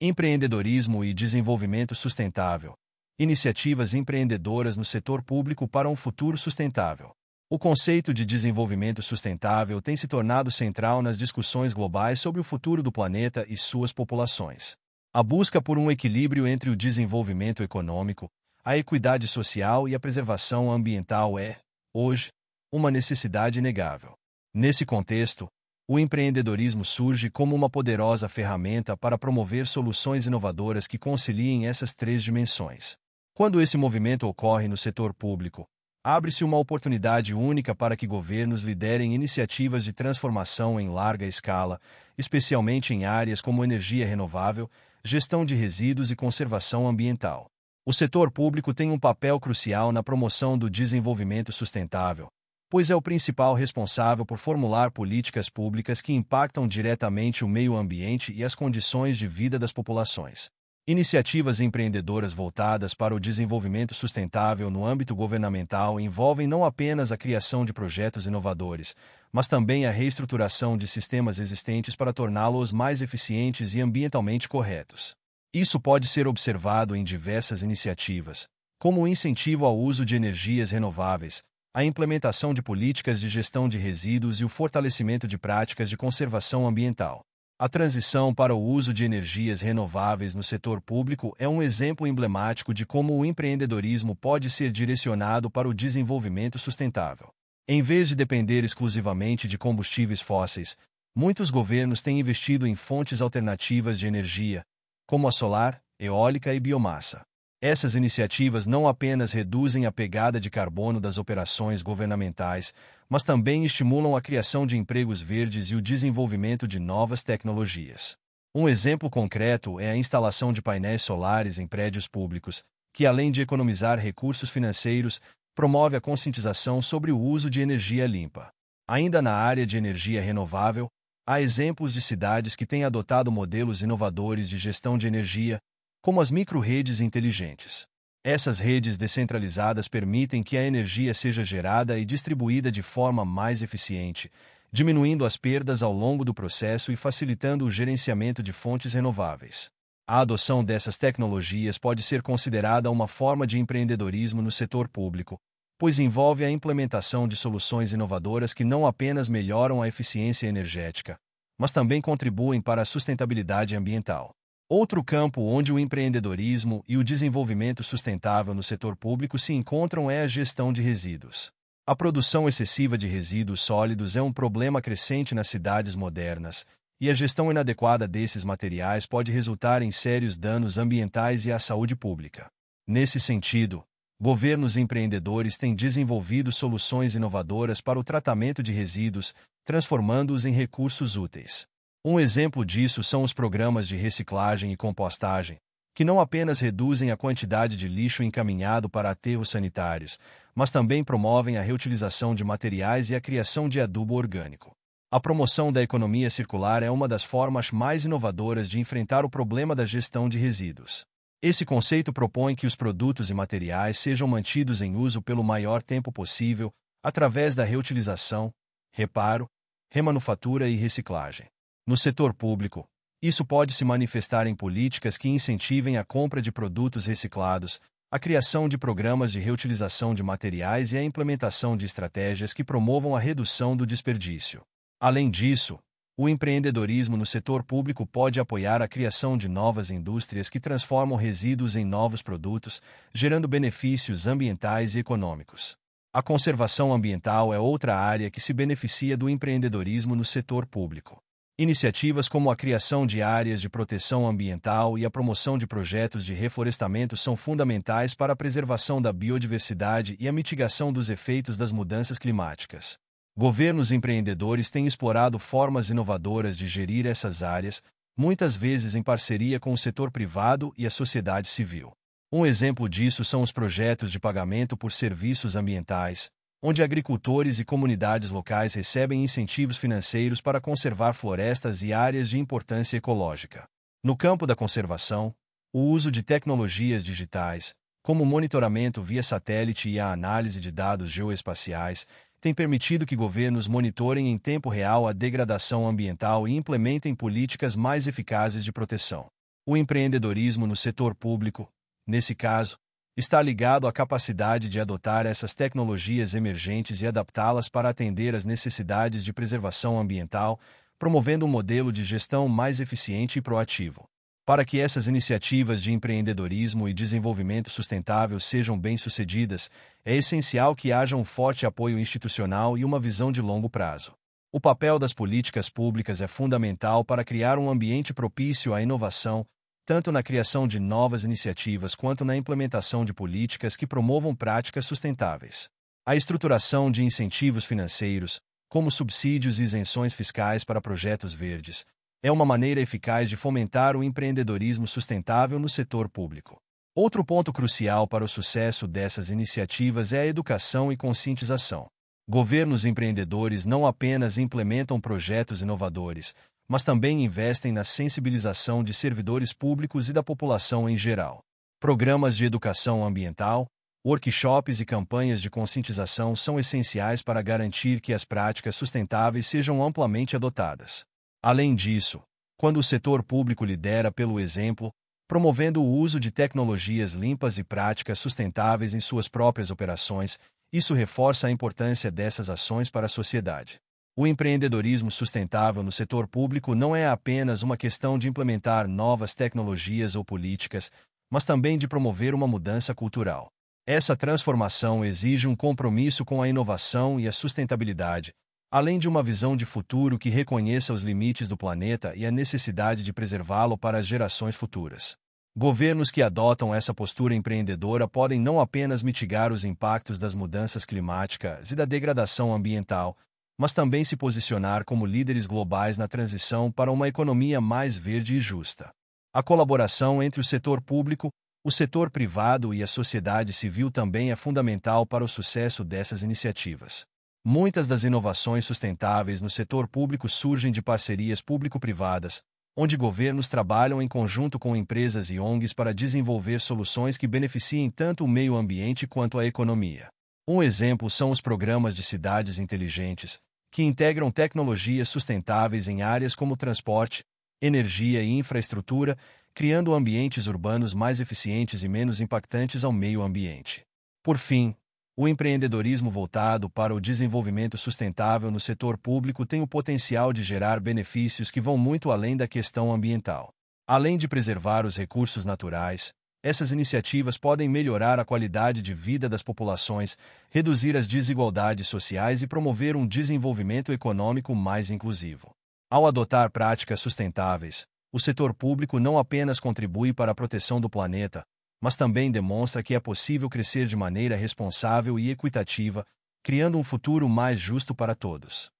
empreendedorismo e desenvolvimento sustentável. Iniciativas empreendedoras no setor público para um futuro sustentável. O conceito de desenvolvimento sustentável tem se tornado central nas discussões globais sobre o futuro do planeta e suas populações. A busca por um equilíbrio entre o desenvolvimento econômico, a equidade social e a preservação ambiental é, hoje, uma necessidade inegável. Nesse contexto, o empreendedorismo surge como uma poderosa ferramenta para promover soluções inovadoras que conciliem essas três dimensões. Quando esse movimento ocorre no setor público, abre-se uma oportunidade única para que governos liderem iniciativas de transformação em larga escala, especialmente em áreas como energia renovável, gestão de resíduos e conservação ambiental. O setor público tem um papel crucial na promoção do desenvolvimento sustentável pois é o principal responsável por formular políticas públicas que impactam diretamente o meio ambiente e as condições de vida das populações. Iniciativas empreendedoras voltadas para o desenvolvimento sustentável no âmbito governamental envolvem não apenas a criação de projetos inovadores, mas também a reestruturação de sistemas existentes para torná-los mais eficientes e ambientalmente corretos. Isso pode ser observado em diversas iniciativas, como o incentivo ao uso de energias renováveis, a implementação de políticas de gestão de resíduos e o fortalecimento de práticas de conservação ambiental. A transição para o uso de energias renováveis no setor público é um exemplo emblemático de como o empreendedorismo pode ser direcionado para o desenvolvimento sustentável. Em vez de depender exclusivamente de combustíveis fósseis, muitos governos têm investido em fontes alternativas de energia, como a solar, eólica e biomassa. Essas iniciativas não apenas reduzem a pegada de carbono das operações governamentais, mas também estimulam a criação de empregos verdes e o desenvolvimento de novas tecnologias. Um exemplo concreto é a instalação de painéis solares em prédios públicos, que além de economizar recursos financeiros, promove a conscientização sobre o uso de energia limpa. Ainda na área de energia renovável, há exemplos de cidades que têm adotado modelos inovadores de gestão de energia, como as micro-redes inteligentes. Essas redes descentralizadas permitem que a energia seja gerada e distribuída de forma mais eficiente, diminuindo as perdas ao longo do processo e facilitando o gerenciamento de fontes renováveis. A adoção dessas tecnologias pode ser considerada uma forma de empreendedorismo no setor público, pois envolve a implementação de soluções inovadoras que não apenas melhoram a eficiência energética, mas também contribuem para a sustentabilidade ambiental. Outro campo onde o empreendedorismo e o desenvolvimento sustentável no setor público se encontram é a gestão de resíduos. A produção excessiva de resíduos sólidos é um problema crescente nas cidades modernas, e a gestão inadequada desses materiais pode resultar em sérios danos ambientais e à saúde pública. Nesse sentido, governos e empreendedores têm desenvolvido soluções inovadoras para o tratamento de resíduos, transformando-os em recursos úteis. Um exemplo disso são os programas de reciclagem e compostagem, que não apenas reduzem a quantidade de lixo encaminhado para aterros sanitários, mas também promovem a reutilização de materiais e a criação de adubo orgânico. A promoção da economia circular é uma das formas mais inovadoras de enfrentar o problema da gestão de resíduos. Esse conceito propõe que os produtos e materiais sejam mantidos em uso pelo maior tempo possível, através da reutilização, reparo, remanufatura e reciclagem. No setor público, isso pode se manifestar em políticas que incentivem a compra de produtos reciclados, a criação de programas de reutilização de materiais e a implementação de estratégias que promovam a redução do desperdício. Além disso, o empreendedorismo no setor público pode apoiar a criação de novas indústrias que transformam resíduos em novos produtos, gerando benefícios ambientais e econômicos. A conservação ambiental é outra área que se beneficia do empreendedorismo no setor público. Iniciativas como a criação de áreas de proteção ambiental e a promoção de projetos de reflorestamento são fundamentais para a preservação da biodiversidade e a mitigação dos efeitos das mudanças climáticas. Governos empreendedores têm explorado formas inovadoras de gerir essas áreas, muitas vezes em parceria com o setor privado e a sociedade civil. Um exemplo disso são os projetos de pagamento por serviços ambientais, onde agricultores e comunidades locais recebem incentivos financeiros para conservar florestas e áreas de importância ecológica. No campo da conservação, o uso de tecnologias digitais, como o monitoramento via satélite e a análise de dados geoespaciais, tem permitido que governos monitorem em tempo real a degradação ambiental e implementem políticas mais eficazes de proteção. O empreendedorismo no setor público, nesse caso, está ligado à capacidade de adotar essas tecnologias emergentes e adaptá-las para atender às necessidades de preservação ambiental, promovendo um modelo de gestão mais eficiente e proativo. Para que essas iniciativas de empreendedorismo e desenvolvimento sustentável sejam bem-sucedidas, é essencial que haja um forte apoio institucional e uma visão de longo prazo. O papel das políticas públicas é fundamental para criar um ambiente propício à inovação, tanto na criação de novas iniciativas quanto na implementação de políticas que promovam práticas sustentáveis. A estruturação de incentivos financeiros, como subsídios e isenções fiscais para projetos verdes, é uma maneira eficaz de fomentar o empreendedorismo sustentável no setor público. Outro ponto crucial para o sucesso dessas iniciativas é a educação e conscientização. Governos empreendedores não apenas implementam projetos inovadores, mas também investem na sensibilização de servidores públicos e da população em geral. Programas de educação ambiental, workshops e campanhas de conscientização são essenciais para garantir que as práticas sustentáveis sejam amplamente adotadas. Além disso, quando o setor público lidera pelo exemplo, promovendo o uso de tecnologias limpas e práticas sustentáveis em suas próprias operações, isso reforça a importância dessas ações para a sociedade. O empreendedorismo sustentável no setor público não é apenas uma questão de implementar novas tecnologias ou políticas, mas também de promover uma mudança cultural. Essa transformação exige um compromisso com a inovação e a sustentabilidade, além de uma visão de futuro que reconheça os limites do planeta e a necessidade de preservá-lo para as gerações futuras. Governos que adotam essa postura empreendedora podem não apenas mitigar os impactos das mudanças climáticas e da degradação ambiental, mas também se posicionar como líderes globais na transição para uma economia mais verde e justa. A colaboração entre o setor público, o setor privado e a sociedade civil também é fundamental para o sucesso dessas iniciativas. Muitas das inovações sustentáveis no setor público surgem de parcerias público-privadas, onde governos trabalham em conjunto com empresas e ONGs para desenvolver soluções que beneficiem tanto o meio ambiente quanto a economia. Um exemplo são os programas de cidades inteligentes, que integram tecnologias sustentáveis em áreas como transporte, energia e infraestrutura, criando ambientes urbanos mais eficientes e menos impactantes ao meio ambiente. Por fim, o empreendedorismo voltado para o desenvolvimento sustentável no setor público tem o potencial de gerar benefícios que vão muito além da questão ambiental. Além de preservar os recursos naturais, essas iniciativas podem melhorar a qualidade de vida das populações, reduzir as desigualdades sociais e promover um desenvolvimento econômico mais inclusivo. Ao adotar práticas sustentáveis, o setor público não apenas contribui para a proteção do planeta, mas também demonstra que é possível crescer de maneira responsável e equitativa, criando um futuro mais justo para todos.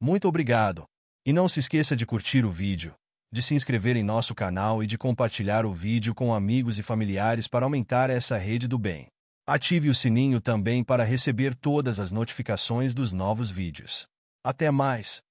Muito obrigado! E não se esqueça de curtir o vídeo de se inscrever em nosso canal e de compartilhar o vídeo com amigos e familiares para aumentar essa rede do bem. Ative o sininho também para receber todas as notificações dos novos vídeos. Até mais!